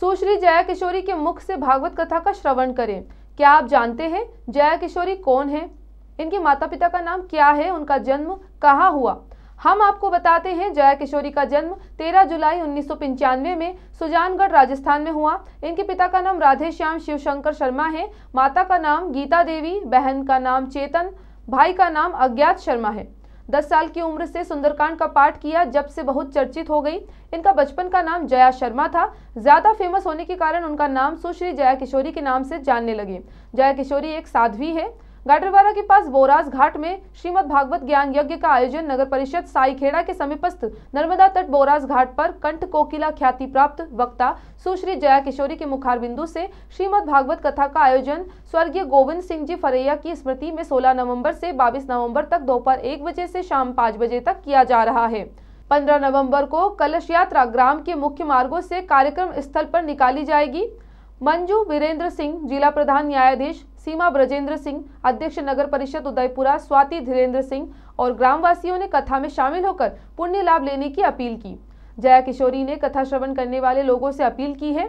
सुश्री जया किशोरी के मुख से भागवत कथा का श्रवण करें क्या आप जानते हैं जया किशोरी कौन है इनके माता पिता का नाम क्या है उनका जन्म कहाँ हुआ हम आपको बताते हैं जया किशोरी का जन्म 13 जुलाई उन्नीस में सुजानगढ़ राजस्थान में हुआ इनके पिता का नाम राधेश्याम शिवशंकर शर्मा है माता का नाम गीता देवी बहन का नाम चेतन भाई का नाम अज्ञात शर्मा है दस साल की उम्र से सुंदरकांड का पाठ किया जब से बहुत चर्चित हो गई इनका बचपन का नाम जया शर्मा था ज़्यादा फेमस होने के कारण उनका नाम सुश्री जया किशोरी के नाम से जानने लगे जया किशोरी एक साध्वी है गाडरवारा के पास बोराज घाट में श्रीमद भागवत ज्ञान यज्ञ का आयोजन नगर परिषद साईखेड़ा के समीपस्थ नर्मदा तट बोराज घाट पर कंठ कोकिला ख्याति प्राप्त वक्ता सुश्री जया किशोरी के मुखार बिंदु से श्रीमद भागवत कथा का आयोजन स्वर्गीय गोविंद सिंह जी फरैया की स्मृति में 16 नवंबर से 22 नवंबर तक दोपहर एक बजे से शाम पाँच बजे तक किया जा रहा है 15 नवंबर को कलश यात्रा ग्राम के मुख्य मार्गों से कार्यक्रम स्थल पर निकाली जाएगी मंजू वीरेंद्र सिंह जिला प्रधान न्यायाधीश सीमा ब्रजेंद्र सिंह अध्यक्ष नगर परिषद उदयपुरा स्वाति धीरेन्द्र सिंह और ग्रामवासियों ने कथा में शामिल होकर पुण्य लाभ लेने की अपील की जया किशोरी ने कथा श्रवण करने वाले लोगों से अपील की है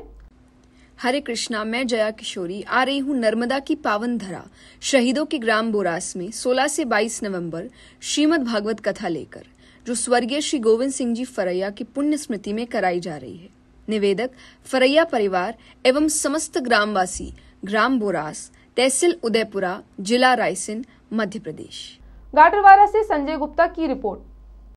हरे कृष्णा मैं जया किशोरी आ रही हूँ नर्मदा की पावन धरा शहीदों के ग्राम बोरास में 16 से 22 नवंबर श्रीमद भागवत कथा लेकर जो स्वर्गीय श्री गोविंद सिंह जी फरैया की पुण्य स्मृति में कराई जा रही है निवेदक फरैया परिवार एवं समस्त ग्रामवासी ग्राम बोरास तहसील उदयपुरा जिला रायसेन मध्य प्रदेश गाटरवारा से संजय गुप्ता की रिपोर्ट